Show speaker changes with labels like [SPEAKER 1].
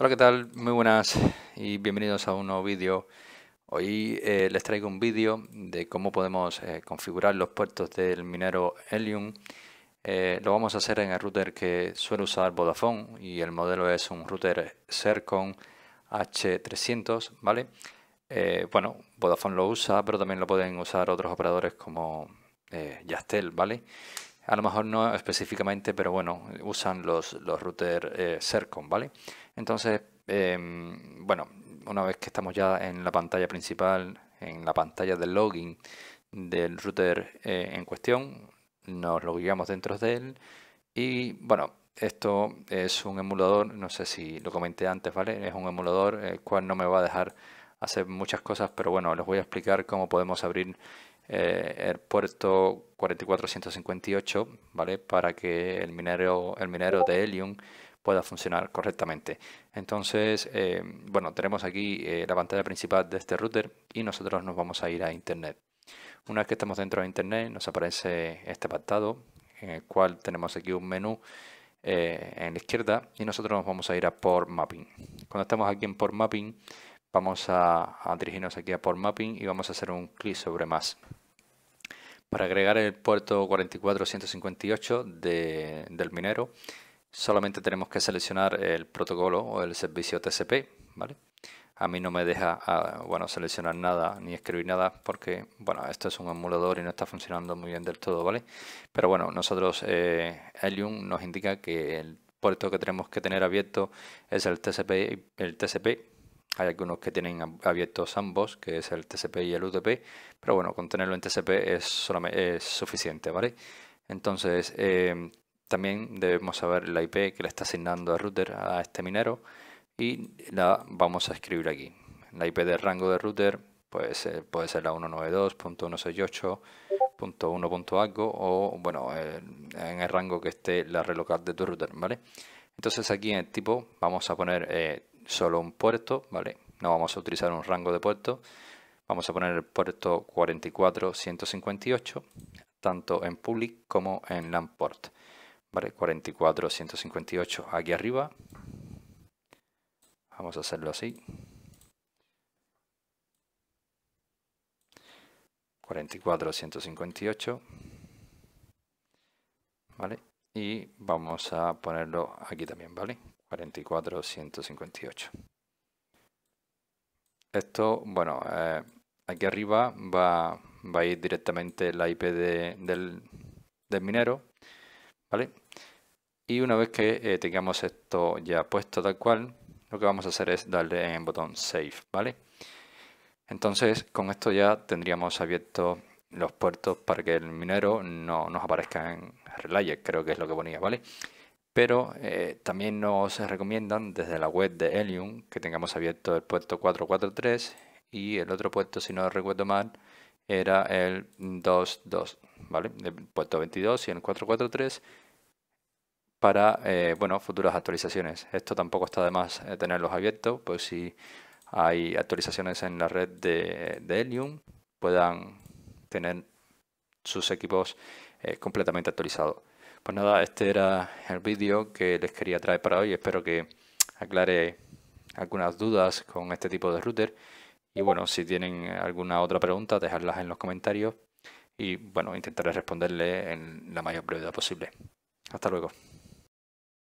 [SPEAKER 1] Hola, ¿qué tal? Muy buenas y bienvenidos a un nuevo vídeo. Hoy eh, les traigo un vídeo de cómo podemos eh, configurar los puertos del minero Helium. Eh, lo vamos a hacer en el router que suele usar Vodafone y el modelo es un router Sercon H300, ¿vale? bueno, Vodafone lo usa, pero también lo pueden usar otros operadores como Yastel, ¿vale? a lo mejor no específicamente, pero bueno, usan los, los routers eh, ¿vale? Entonces, em, bueno, una vez que estamos ya en la pantalla principal, en la pantalla de login del router eh, en cuestión, nos logueamos dentro de él y bueno, esto es un emulador, no sé si lo comenté antes, ¿vale? Es un emulador el cual no me va a dejar hacer muchas cosas, pero bueno, les voy a explicar cómo podemos abrir eh, el puerto 4458, ¿vale? Para que el minero, el minero de helium pueda funcionar correctamente. Entonces, eh, bueno, tenemos aquí eh, la pantalla principal de este router y nosotros nos vamos a ir a Internet. Una vez que estamos dentro de Internet, nos aparece este apartado en el cual tenemos aquí un menú en la izquierda y nosotros nos vamos a ir a Port Mapping. Cuando estamos aquí en Port Mapping, vamos a, a dirigirnos aquí a Port Mapping y vamos a hacer un clic sobre más. Para agregar el puerto 4458 de, del minero, solamente tenemos que seleccionar el protocolo o el servicio TCP, ¿vale? A mí no me deja, ah, bueno, seleccionar nada ni escribir nada porque, bueno, esto es un emulador y no está funcionando muy bien del todo, ¿vale? Pero bueno, nosotros, eh, nos indica que el puerto que tenemos que tener abierto es el TCP, el TCP hay algunos que tienen abiertos ambos, que es el TCP y el UDP, pero bueno, con tenerlo en TCP es, solamente, es suficiente, ¿vale? Entonces, em, también debemos saber la IP que le está asignando el router a este minero y la vamos a escribir aquí. La IP del rango de router pues, puede ser la 192.168.1. algo o bueno, en el rango que esté la relocal de tu router, ¿vale? Entonces aquí en el tipo vamos a poner eh, solo un puerto, ¿vale? No vamos a utilizar un rango de puerto Vamos a poner el puerto 44158, tanto en public como en port. ¿Vale? 44158 aquí arriba. Vamos a hacerlo así. 44158. ¿Vale? y vamos a ponerlo aquí también, ¿vale? 158 Esto, bueno, eh, aquí arriba va, va, a ir directamente la IP del, del, minero, ¿vale? Y una vez que eh, tengamos esto ya puesto tal cual, lo que vamos a hacer es darle en el botón Save, ¿vale? Entonces, con esto ya tendríamos abierto los puertos para que el minero no nos aparezca en, Relayer, creo que es lo que ponía, ¿vale? Pero eh, también nos recomiendan desde la web de Helium que tengamos abierto el puesto 443 y el otro puesto, si no recuerdo mal, era el 22, ¿vale? El puesto 22 y el 443 para, eh, bueno, futuras actualizaciones. Esto tampoco está de más eh, tenerlos abiertos, pues si hay actualizaciones en la red de, de Helium, puedan tener sus equipos eh, completamente actualizado. Pues nada, este era el vídeo que les quería traer para hoy. Espero que aclare algunas dudas con este tipo de router. Y bueno, si tienen alguna otra pregunta, dejarlas en los comentarios. Y bueno, intentaré responderle en la mayor brevedad posible. Hasta luego.